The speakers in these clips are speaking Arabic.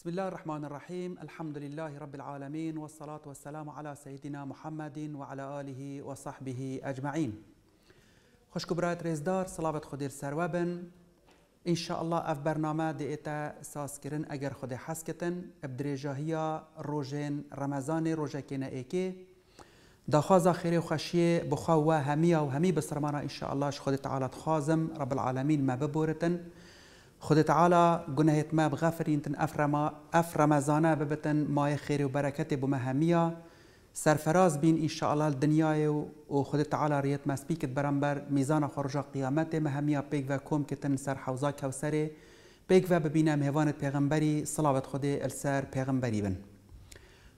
بسم الله الرحمن الرحيم الحمد لله رب العالمين والصلاة والسلام على سيدنا محمد وعلى آله وصحبه أجمعين خوش كبرات ريزدار صلاة خدير سروابن إن شاء الله أف برنامه ديتا ساسكرن أجر خدي حسكتن بدريجاهية روجين رمضان روجكين إيكي دخواز خير وخشية بخوا همية وهمي بسرمانا إن شاء الله شخد تعالى تخازم رب العالمين ما ببورتن خود تعالا گناه ما بغفرین تن افرما افرما زانا ببتن ما خیر و برکت بو مهمیا سرفراز بین الله دنیای و خود تعالی ریت مسپیکت برانبر میزان خرجا قیامت مهمیا پیگ و کم کتن سر حوزا کوسره پیگ و ببینم هیوانت پیغمبری صلابت خود السر پیغمبری بن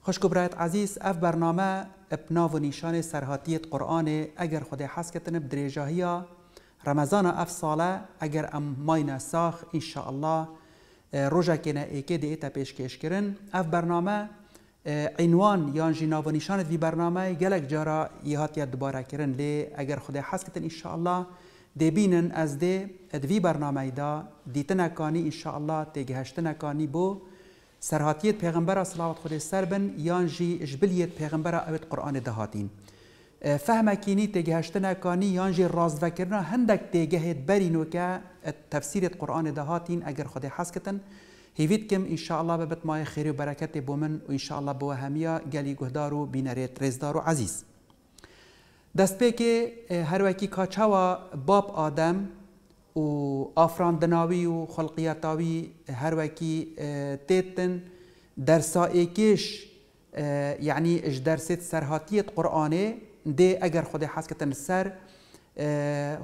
خوشکو برایت عزیز اف برنامه اپناو و نشان سرحاتیت قرآن اگر خود حس کتن بدریجاهیا رمضان اف ساله اگر ام ماینا ساخ انشاءالله ایک کنه تا پیش کش کرن اف برنامه عنوان یا جنا و نشان دی برنامه گلک جارا یهات یا دوباره کرن لی اگر خدا حس کتن الله دی بینن از دی ادوی برنامه دا دیتن الله انشاءالله تیگهشتن هشتنکانی بو سرحاتیت پیغمبر صلوات خود سر بن یان جی پیغمبر اوت قرآن دهاتین فهمکینی تگهشتن کانی یان جی راست وکرنا هندک تگهت برینو که تفسیر قرآن دهاتین اگر خود حس کتن هیوید کم انشاءالله ببت مای خیر و برکت بومن و انشاءالله بو همیا گلی گهدار و بینریت رزدار و عزیز دست پی که هر وکی کاچاوا باب آدم و آفراندناوی و خلقیتاوی هر وکی تیتن درسا ایکش یعنی اش درست سرحاتیت قرآنه ده اگر خود حس کتن سر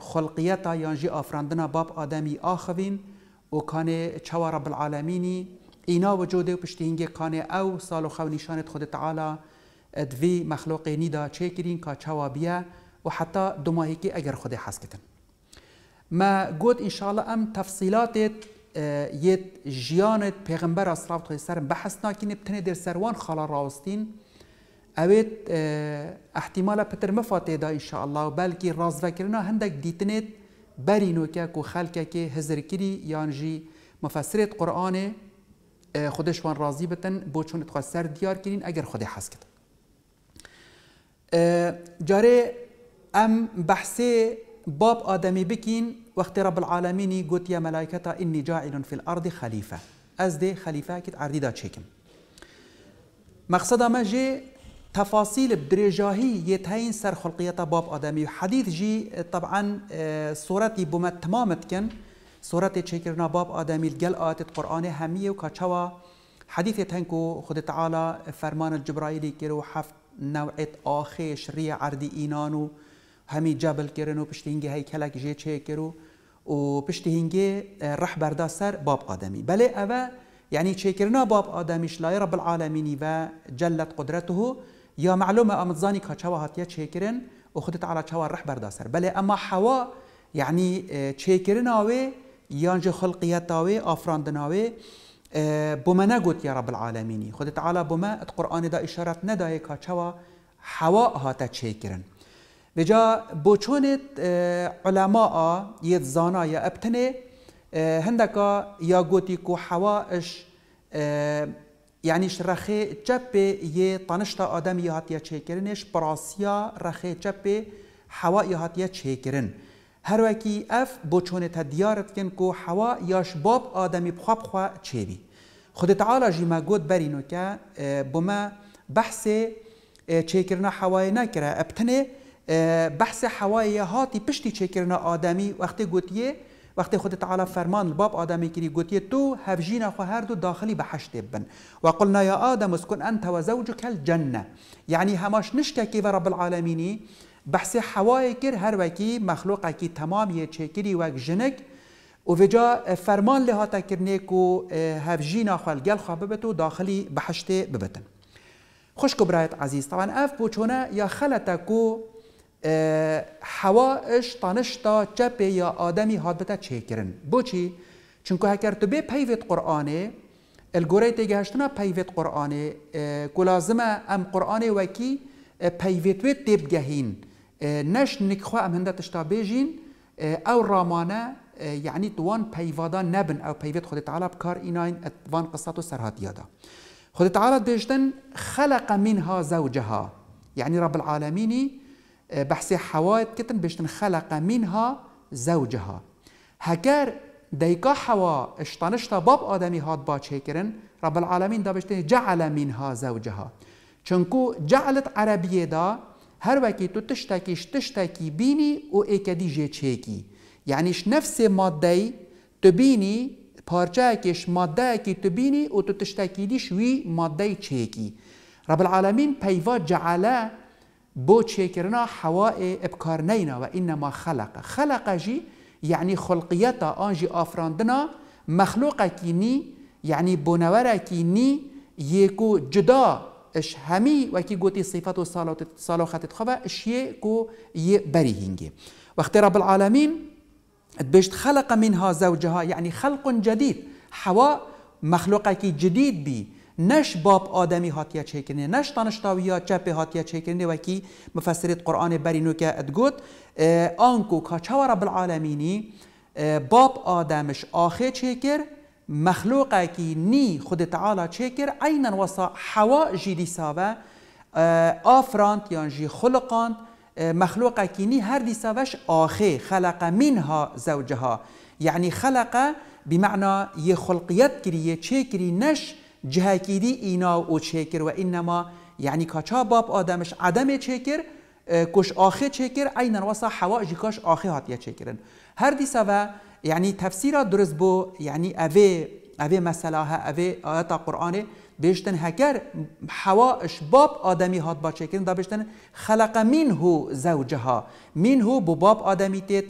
خلقیتا یانجی آفراندنا باب آدمی آخوین و کان چوا رب العالمینی اینا وجوده و پشتینگه کان او سال و خو نشانت خود تعالی دوی مخلوق نیدا چه کرین کا چوا بیه و حتی دو ماهی که اگر خود حس کتن ما گوت انشاءالله ام تفصیلات یه جیانت پیغمبر اصلاف توی سرم بحث ناکینه بتنه در سروان خالا راستین اوید آه، احتمالا پتر مفاته دا انشاءالله و بلکی راز وکرنا هندک دیتنید بری نوکه کو خلکه که هزر کری یانجی مفسرت قرآن آه، خودشوان راضی بتن بو چون تخوا سر دیار کرین اگر خود حس کتن آه، جاره ام بحثه باب آدمی بکین وقت رب العالمینی گوت یا ملائکتا انی جاعل فی الارض خلیفه از ده خلیفه کت عردی دا چکم مقصد ما جه تفاصيل بدرجاهي يتهين سر خلقية باب آدمي حديث جي طبعا صورتي آه، بما تمامت تكن صورتي تشكرنا باب آدمي الجل آيات القرآن همية وكاتشوا حديث يتهنكو خد تعالى فرمان الجبرائيلي كيرو حفت نوعة آخي شريع عردي إينانو همي جبل كيرنو بشتينجي هاي كلك جي تشكرو وبشتهنجي آه، رح بردا سر باب آدمي بلي أبا يعني تشكرنا باب آدمي شلاي رب العالمين جلت قدرته یا معلومه ام تزانی که چوا هاتیه چیکرن و خودت على چوا رح برداسر بله اما حوا یعنی اه، چیکرن اوه یانج خلقیت اوه افراندن اوه بما نقول يا رب العالمين خد تعالى بما القرآن دا إشارات نداي كاتشوا حواء هاتا تشيكرن بجا بوچونت اه، علماء يتزانا يا ابتني اه، هندكا يا قوتي كو حواء اش یعنیش رخه چپه یه تانشتا آدم یه هاتیه چه کرنش براسیا رخه چپه هوا یه هاتیه چه کرن هر وکی اف بوچونه تا دیارت کن که هوا یاش باب آدمی بخواب خوا چه بی خود تعالی جی ما گود برینو که بما بحث چه کرنا هوای نکره ابتنه بحث هوای هاتی پشتی چه کرنا آدمی وقتی گوتیه وقتی خود تعالی فرمان الباب آدمی کری گوتی تو هفجین خو هر دو داخلی به حشت بن و قلنا یا آدم اسکن انت و زوجك الجنه یعنی هماش کی و رب العالمینی بحث حوای کر هر وکی مخلوق کی تمام یه چکری و جنک و وجا فرمان تا کرنه اه، کو هفجین خو الگل خو ببتو داخلی به حشت ببتن خوش برایت عزيز طبعا اف بوچونه يا خلتكو حوائش اش تانشتا چپه یا آدمی هاد بتا چه کرن بو چی؟ چونکو هکر تو بی پیوت قرآنه الگوری تیگه هشتنا پیوت قرآنه لازمه ام قرآنه وکی پیوت وی تیب گهین نش نکخوا ام هنده تشتا بیجین او رامانه یعنی توان پیوادا نبن او پیوت خود تعالی بکار ایناین اتوان قصتو یادا خود تعالی دیشتن خلق منها زوجها یعنی رب العالمینی بحث حواء كتن بشتن خلق منها زوجها هكار ديكا حواء اشتانشتا باب آدمي هاد باچ هكرن رب العالمين دا بشتن جعل منها زوجها چونكو جعلت عربية دا هر وكي تو تشتكيش تشتكي بيني و ايكدي جي چيكي يعنيش نفس مادة تبيني پارچهکش ماده کی تو بینی و تو تشتکیدیش وی ماده چیکی رب العالمین پیوا جعله بو تشيكرنا حواء ئەبکار وانما خلق خلق جي يعني یعنی انجي افراندنا مخلوقة كيني يعني یعنی كيني نی جدا اش همي وكي قوتي صفەت و ساڵۆخەتت خەبە شیێک و واختي رب العالمين بشت خلق منها زوجها يعني خلق جديد حواء مخلوقك جديد بي نش باب آدمی هاتیه چکرنه، نش دانشتاویا چپه هاتیه چه و وکی مفسرت قرآن برینو که ادگوت آنکو که رب بالعالمینی، باب آدمش آخه چکر، مخلوق مخلوقه کی نی خود تعالی چکر، عین عینا هوا حوا جیدی ساوا آفرانت یا جی خلقانت مخلوقه کی نی هر دیساوش آخه خلق منها زوجها یعنی خلقه بمعنی یه خلقیت کریه چه کری نش جهکیدی اینا او چکر و اینما یعنی کاچا باب آدمش عدم چکر کش آخه چکر این وسا حوا جکاش آخه یا چکرن هر دیسا و یعنی تفسیرات درست بو یعنی اوه اوه مثلا ها اوه آیات قرآنه بشتن هکر حواش باب آدمی هات با چکرن دا بشتن خلق هو زوجها هو بو باب آدمی تید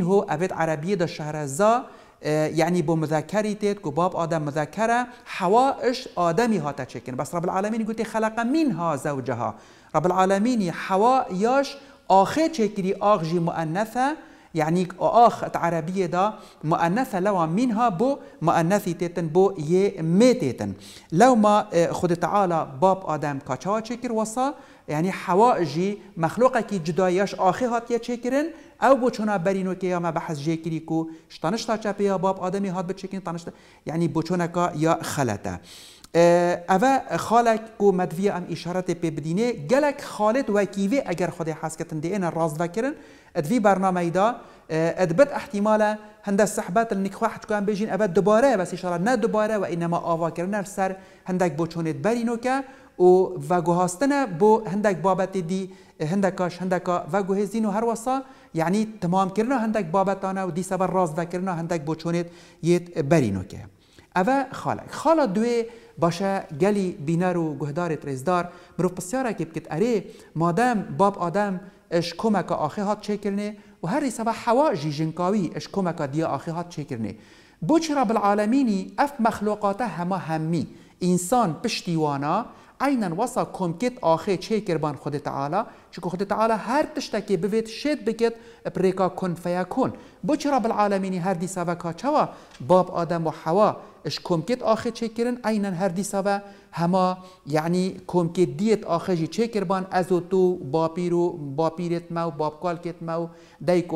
هو اوه عربی دا شهر زا يعني آه، بمذكري تيت كباب آدم مذكرة حوائش آدمي هاتا تشكن بس رب العالمين قلت خلق منها زوجها رب العالمين حواء ياش آخي تشكري آخجي مؤنثة يعني آخ عربية دا مؤنثة لو منها بو مؤنثي تيتن بو يي مي تيتن لو ما خد تعالى باب آدم كاچا تشكر وصا يعني حوائجي مخلوقك جدايش آخي هاتيا تشكرن او بو چونا برینو که یا ما بحث جه کری کو شتانشتا چپه یا باب آدمی هاد بچکین تانشتا یعنی بو چونا که یا خلطه او خالک کو مدوی ام اشارت پی بدینه گلک خالد وکیوه اگر خود حس کتن ان راز وکرن ادوی برنامه ایدا ادبت احتمالا هند الصحبات النك واحد كان بيجين ابد دوباره بس اشاره نه دوباره و انما آوا کردن سر هندک بچونت برینو که و و گوهاستنه بو هندک بابت دی هندکاش هندکا و گوهزین هر وصا يعني تمام كرنا هندك بابتانا و دیسه بر راز دکردن هندک بچونید يت برینو که اوه خالک خالا دوی باشا گلی بینر و گهدار ترزدار مروف پسیارا که بکت اره مادم باب آدم اش کمک آخه هات چه کرنه و هر ریسه حوا جی جنکاوی اش کمک دیا آخه هات چه کرنه بوچ رب العالمینی اف مخلوقات همه همی انسان پشتیوانا عینا وسا کت آخه چه کربان خود تعالا چون خود تعالا هر تشتکی بود شد بکت پریکا کن فیا کن بچه رب العالمینی هر دی سوکا چوا باب آدم و حوا آخه چه کرن اینن هر دیسا و هما یعنی کمکت دیت آخه جی چه بان ازو تو باپی باپیرت ما و کت ما و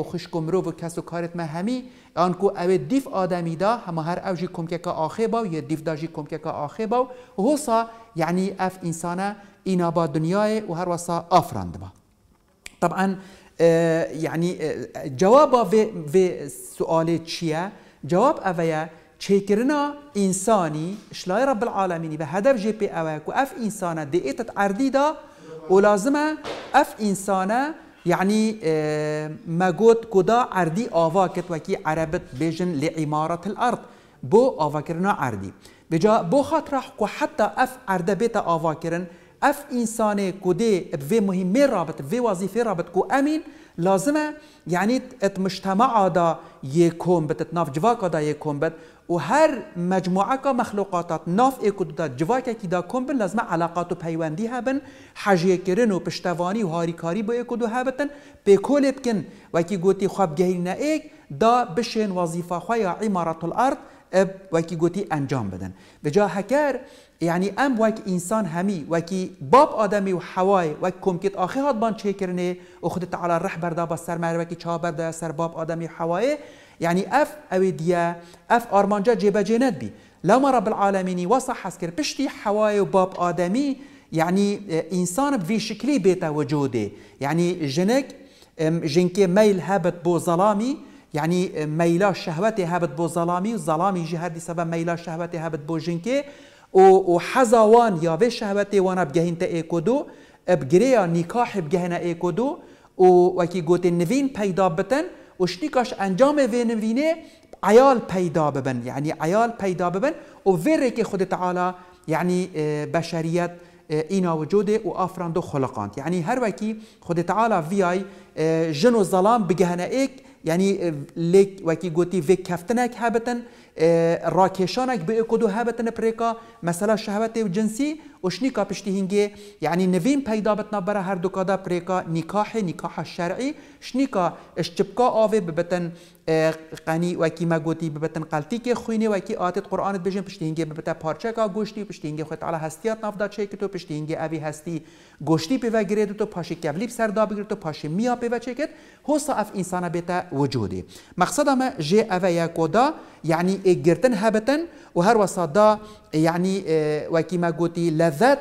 خوش کم رو و کسو کارت ما آن کو اوی دیف آدمی دا همه هر او جی کمکه که آخه باو یه دیف دا جی کمکه که آخه باو حسا یعنی اف انسانه اینا با دنیای و هر واسه آفراند با طبعا یعنی جواب به سوال چیه؟ جواب اویه چیکرنا انسانی شلای رب العالمینی بە هەدەف ژێ پێ ئەوە و ئەف ئینسانە دێتت دا و لازمه اف انسان یعنی اه، مەگوت کودا ئەردی عربت کردوەکی عەرەبت بێژن لێ عیمارەت الأرض بۆ ئاواکردنا ئەردی بجا بو خاطر کو حتا ئەف ئەردە بێتە کرن اف انسان کودێ به مهمه رابط بێ وظیفه رابط کو امین لازم يعني ات مجتمع دا يكون بت ناف جواكا دا يكون بت و هر مجموعة كا مخلوقات ناف ايكو دا جواكا كي دا كون بن لازم علاقات و پیوندی هبن حجیه کرن و پشتوانی و هاریکاری با ايكو دو هبتن بكل بكن وكي گوتي خواب گهرنا ايك دا بشين وظيفة خويا عمارة الارض اب وکی گوتی انجام بدن به جا هکر یعنی ام وک انسان همی وکی باب آدمی و حوای وک کمکت آخه هات بان چه کرنه و خود تعالی رح بردا با سر مر وکی چا بردا سر باب آدمی حوای یعنی اف اوی دیا اف آرمانجا جبه جنت بی لما رب العالمینی وصح حس کر پشتی حوای و باب آدمی يعني انسان في شکلی بيتا وجوده يعني جنک جنكي ميل هابت بو ظلامي يعني مەلا شەهوەتێ هابت بو ظلامي ظلامي زەڵامیژی هەردی سەبە مەلا هابت بو بۆ و و حەزاوان یاێ شەهوەتێ وانە بگەهینتە ئێکۆدۆ ئەبگرەیە نیکاح بگەهێنە ئێکۆدۆ و وكي قوت نوین پەیدا بتن و انجام في وێنوینێ عيال پەیدا ببن يعني عيال پەیدا ببن و وێڕێکی خودی تعاالە يعني اه، بەشریت اه، اینا وجوده و آفراند و خلقاند یعنی هر وکی خود تعالی ویای اه، جن و ظلام بگهنه ایک یعنی لک وکی گوتی وک کفتنک هبتن راکشانک به اکدو هبتن پریکا مثلا شهوت جنسی کا هنگی یعنی نوین پیدا بتنا برا هر پریکا نکاح نکاح شرعی شنی کا اشتبکا آوه ببتن قنی و کی مگوتی ببتن قلتی که خوینه و کی آتت قرآن بجن هنگی ببتا پارچه کا گوشتی هنگی خود علا هستیات نافدا چه که تو هنگی اوی هستی گوشتی به و گرید تو پاش کبلیب سر دا تو پاش میا به و چکت هوسا اف انسان بیتا وجودی مقصد جه ج او کودا یعنی اگرتن هبتن و هر دا یعنی و کی مگوتی لذت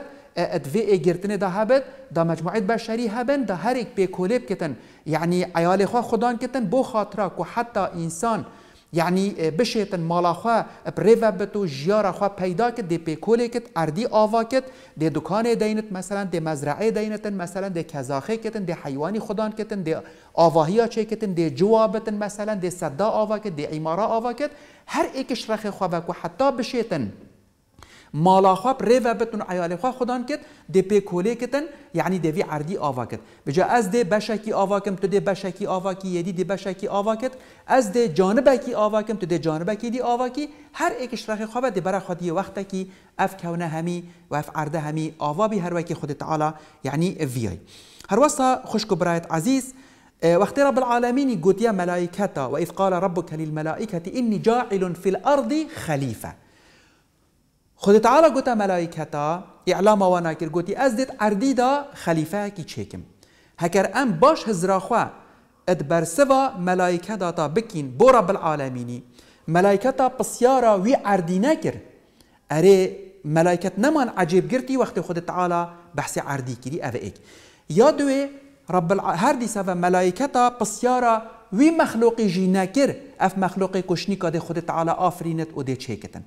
ای گرتن دا هبت دا مجموعه بشری هبن دا هر یک پیکولیب کتن یعنی عیال خوا خدان کتن بو خاطر که حتی انسان یعنی بشیتن مالا خوا و بتو جیار خوا پیدا کت دی پیکولی کت اردی آوا کت دی دکان دینت مثلا دی مزرعه دینتن مثلا دی کزاخه کتن دی حیوانی خودان کتن دی آواهیا چه کتن دی جوابتن مثلا دی صدا آوا کت دی عمارا آوا کت هر یک شرخ خوا و حتی بشیتن مالا خوا ريفا بتن عيال خوا خدان كت دي بي كولي كتن يعني دي في عردي آفا كت بجا از دي بشكي آفا كم تو دي بشكي آفا كي يدي دي بشكي آفا كت از دي جانبكي آفا كم تو دي جانبكي دي آفا كي هر ایک اشراخ خواب دي برا خودی وقت کی اف کونه همی و اف عرده همی آفا بی هر وکی خود تعالی يعني فيي هر وصا خشكو برايت عزيز اه، وقت رب العالمين قلت يا ملائكته وإذ قال ربك للملائكة إني جاعل في الأرض خليفة خود تعالی گوتا ملائکتا اعلام و ناکر گوتی از دید اردی دا خلیفه کی چیکم هکر ام باش هزراخوا اد برسوا ملائکتا تا بکین بو رب العالمینی ملائکه پسیارا وی اردی نکر اره ملائکت نمان عجیب گرتی وقت خود تعالی بحث اردی کری او ایک یا دوی رب الع... هر دی سوا ملائکتا پسیارا وی مخلوقی جی نکر اف مخلوقی کشنی کاده خود تعالی آفرینت و دی چیکتن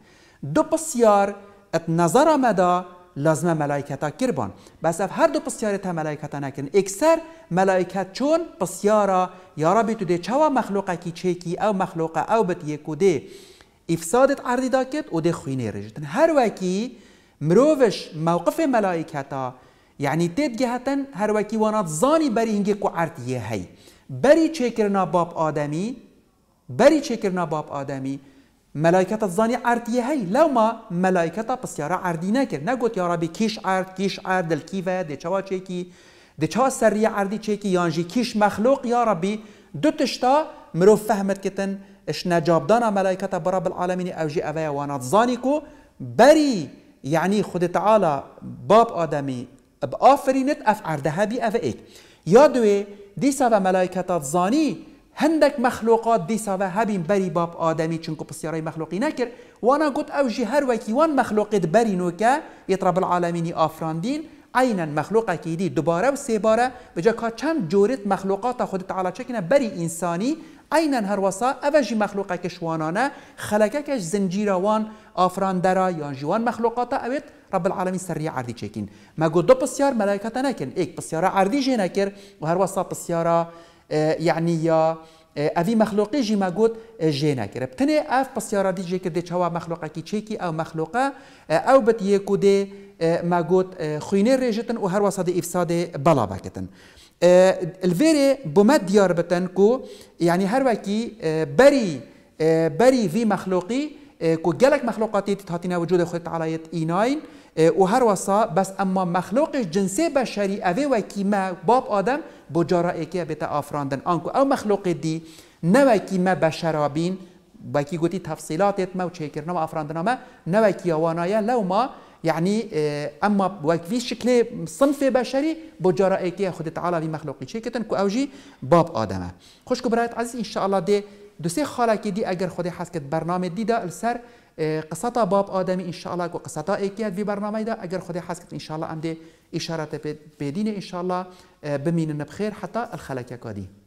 دو پسیار ات نظر مدا لازمه ملائکتا کربان بس اف هر دو پسیار تا ملائکتا نکن اکثر ملائکت چون پسیارا یارا تو ده چوا مخلوقه کی چیکی او مخلوقه او بت یکو ده افسادت عردی دا کت او ده خوینه رجتن هر وکی مروفش موقف ملائکتا یعنی تید گهتن هر وکی وانات زانی بری هنگی کو یه هی بری چکرنا باب آدمی بری چکرنا باب آدمی ملائكه هي ما ملائكه بسيارة اردي لەما نغوت يا ربي كيش نەگوت كيش کیش الكيفه دي ئارد دەلکیڤە دي چێکی سري اردي ئاردی يانجي كيش مخلوق يا ربي دو تشتا نجاب دانا ملائكه برب العالمين او جي ئەوەیە وانا زانيكو بري يعني خد تعالى باب ادمي بافرينت اف ئەف ئاردەهەبی ئەڤ ئیک یا دوێ دیسا بە مەلایکەتە زانی هندك مخلوقات دي ساوا هبين بري باب آدمي چنكو بسياري مخلوقي ناكر وانا قد او جي هر وكي وان مخلوقات بري نوكا يطرب العالمين آفراندين اينا مخلوقة كيدي دوباره و سيباره بجا كا چند جورت مخلوقات خود تعالى چكنا بري إنساني اينا هر وصا او جي مخلوقة كشوانانا خلقة كش وان آفراندرا يان جوان مخلوقات اوت رب العالمين سريع عردي چكين ما قد دو بسيار ملايكة ناكن ايك بسيارة عردي جي ناكر و هر وصا بسيارة آه، يعني اوی آه، مخلوقی جی ما گوت جی نگرب تنه اف پسیارا دی جی کرده چوا مخلوقه کی چیکی او مخلوقه آه، او بت یکو دی ما گوت خوینه ریجتن و هر واسد افساد بلا بکتن الفيري بومات ديار بتنكو يعني هروكي بري بري في مخلوقي كو جالك مخلوقاتي تتهاتينا وجود خد على ايناين و هر وسا بس اما مخلوقش جنسه بشری اوه و کیمه باب آدم بجارا ایکه بیت آفراندن آنکو او مخلوق دی نه کیمه بشرابین وکی گوتی تفصیلاتت ما و چیکرنا و آفراندنا ما نه کی وانایه لو ما يعني اما وكفي شكل صنف بشري بجرا ايكي خد تعالى في مخلوقي شي كتن كو اوجي باب ادمه خوش كبرات عزيز ان شاء الله دي دوسي خالك دي اگر خدي حسكت برنامج دي دا السر قصتا باب آدمی انشاءالله و قصتا ایکی هد وی برنامه دا اگر خدا حس کت اشاره ام دی اشارت بدین انشاءالله اه، بمینن بخیر حتی الخلق کادی